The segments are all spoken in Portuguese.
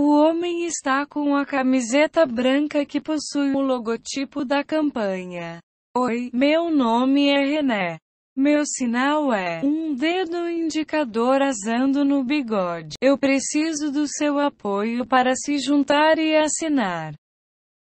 O homem está com a camiseta branca que possui o logotipo da campanha. Oi, meu nome é René. Meu sinal é um dedo indicador azando no bigode. Eu preciso do seu apoio para se juntar e assinar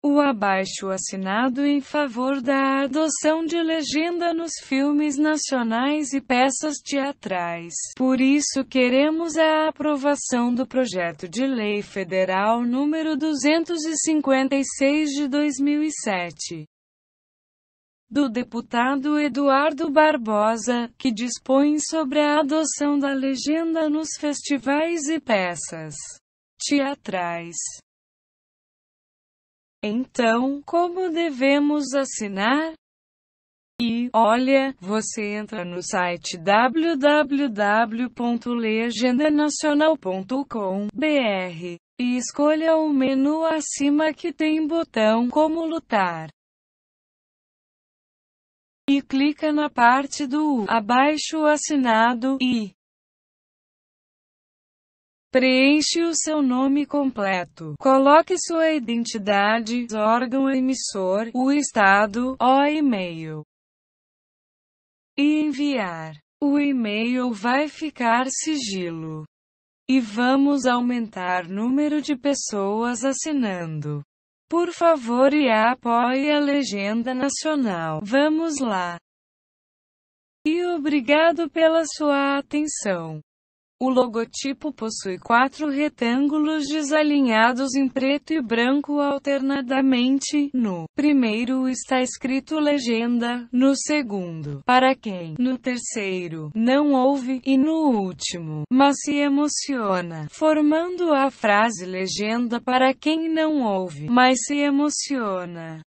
o abaixo assinado em favor da adoção de legenda nos filmes nacionais e peças teatrais. Por isso queremos a aprovação do projeto de lei federal número 256 de 2007 do deputado Eduardo Barbosa, que dispõe sobre a adoção da legenda nos festivais e peças teatrais. Então, como devemos assinar? E, olha, você entra no site www.legendanacional.com.br e escolha o menu acima que tem botão Como lutar. E clica na parte do abaixo assinado e Preenche o seu nome completo. Coloque sua identidade, órgão emissor, o estado, o e-mail. E enviar. O e-mail vai ficar sigilo. E vamos aumentar número de pessoas assinando. Por favor e apoie a legenda nacional. Vamos lá. E obrigado pela sua atenção. O logotipo possui quatro retângulos desalinhados em preto e branco alternadamente. No primeiro está escrito legenda, no segundo, para quem, no terceiro, não ouve, e no último, mas se emociona, formando a frase legenda para quem não ouve, mas se emociona.